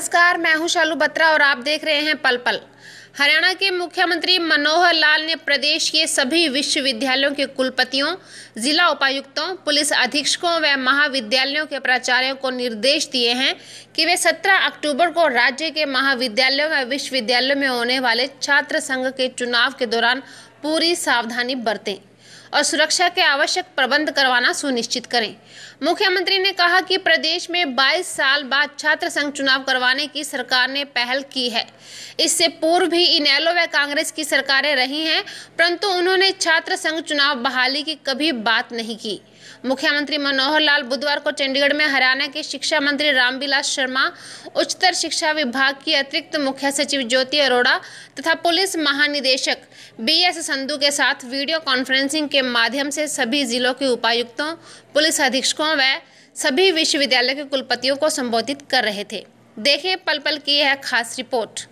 नमस्कार मैं हूं शालू बत्रा और आप देख रहे हैं पल पल हरियाणा के मुख्यमंत्री मनोहर लाल ने प्रदेश के सभी विश्वविद्यालयों के कुलपतियों जिला उपायुक्तों पुलिस अधीक्षकों व महाविद्यालयों के प्राचार्यों को निर्देश दिए हैं कि वे 17 अक्टूबर को राज्य के महाविद्यालयों व विश्वविद्यालयों में होने वाले छात्र संघ के चुनाव के दौरान पूरी सावधानी बरतें और सुरक्षा के आवश्यक प्रबंध करवाना सुनिश्चित करें मुख्यमंत्री ने कहा कि प्रदेश में 22 साल बाद छात्र संघ चुनाव करवाने की सरकार ने पहल की है इससे पूर्व भी इनैलो व कांग्रेस की सरकारें रही हैं परंतु उन्होंने छात्र संघ चुनाव बहाली की कभी बात नहीं की मुख्यमंत्री मनोहर लाल बुधवार को चंडीगढ़ में हरियाणा के शिक्षा मंत्री रामविलास शर्मा उच्चतर शिक्षा विभाग की अतिरिक्त मुख्य सचिव ज्योति अरोड़ा तथा पुलिस महानिदेशक बी एस संधू के साथ वीडियो कॉन्फ्रेंसिंग के के माध्यम से सभी जिलों के उपायुक्तों पुलिस अधीक्षकों व सभी विश्वविद्यालय के कुलपतियों को संबोधित कर रहे थे देखें पल पल की यह खास रिपोर्ट